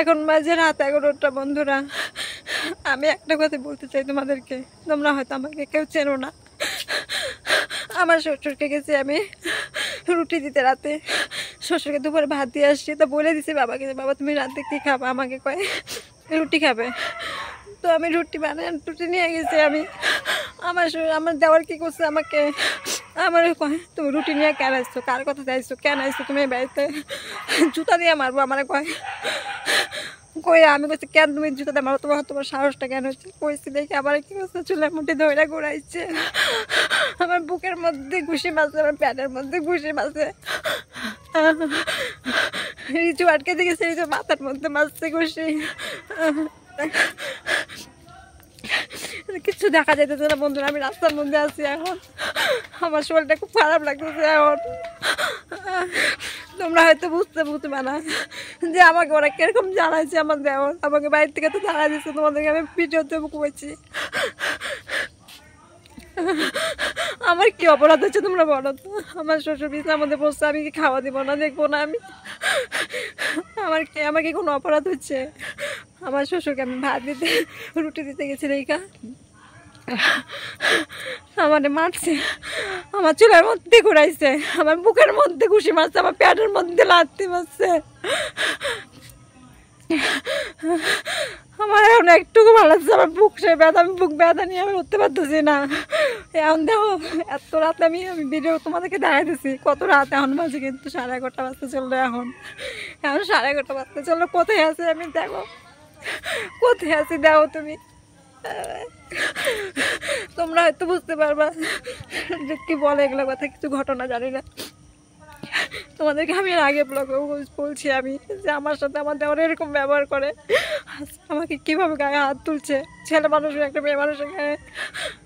এখন মাঝে রাত এগারোটা বন্ধুরা আমি একটা কথা বলতে চাই তোমাদেরকে তোমরা হয়তো আমাকে কেউ চেনো না আমার শ্বশুরকে গেছি আমি রুটি দিতে রাতে শ্বশুরকে দুপুরে ভাত দিয়ে আসছি তো বলে দিছি বাবাকে বাবা তুমি রাতে কী খাবে আমাকে কয়ে রুটি খাবে তো আমি রুটি বানাই রুটি নিয়ে গেছি আমি আমার আমার দেওয়ার কী করছে আমাকে আমার কয় তুমি রুটি নিয়ে কেন আসছো কার কথা চাইছো কেন আসছো তুমি বাড়িতে জুতা দিয়ে মারবো আমার কয় কই আমি কইছি কেন তুমি জুতা দিয়ে মারো তোমার তোমার সাহসটা কেন হচ্ছে কইছি দেখি আবার কি করছে চুলের মধ্যে ধরে ঘোরাইছে আমার বুকের মধ্যে ঘুষি মারছে আমার প্যাটের মধ্যে ঘুষি মারছে রিচু আটকে দেখেছে রিচু মাথার মধ্যে মারছে ঘুষি কিছু দেখা যাইতেছে না বন্ধুরা আমি রাস্তার মধ্যে আছি এখন আমার শরীরটা খুব খারাপ লাগতেছে এখন তোমরা হয়তো বুঝতে বুঝবে না যে আমাকে ওরা কিরকম জানাইছে আমার দেওয়ার আমাকে বাইরের থেকে তো জানাই দিচ্ছে তোমাদেরকে আমি ভিডিওতে করেছি আমার কি অপরাধ হচ্ছে তোমরা বলো তো আমার শ্বশুর পিছনে আমাদের বসছে আমি কি খাওয়া দেবো না দেখবো না আমি আমার কি আমার কি কোনো অপরাধ হচ্ছে আমার শ্বশুরকে আমি ভাত দিতে রুটি দিতে গেছি রেখা আমার মারছে আমার চুলের মধ্যে ঘুরাইছে আমার বুকের মধ্যে ঘুষি মারছে আমার প্যাটের মধ্যে লাত্তি মারছে আমার এখন একটুকু ভালো লাগছে আমার বুক সে ব্যথা আমি বুক ব্যথা নিয়ে আমি উঠতে পারতেছি না এখন দেখো এত রাতে আমি আমি ভিডিও তোমাদেরকে দেখাইতেছি কত রাত এখন বাজে কিন্তু সাড়ে এগারোটা বাজতে চললো এখন এখন সাড়ে এগারোটা বাজতে চললো কোথায় আছে আমি দেখো কোথায় আছি দেখো তুমি তোমরা হয়তো বুঝতে পারবা যে কী বলে এগুলো কথা কিছু ঘটনা জানি না তোমাদেরকে আমি আগে ব্লগে বলছি আমি যে আমার সাথে আমার দেওয়ার এরকম ব্যবহার করে আমাকে কীভাবে গায়ে হাত তুলছে ছেলে মানুষের একটা মেয়ে মানুষের গায়ে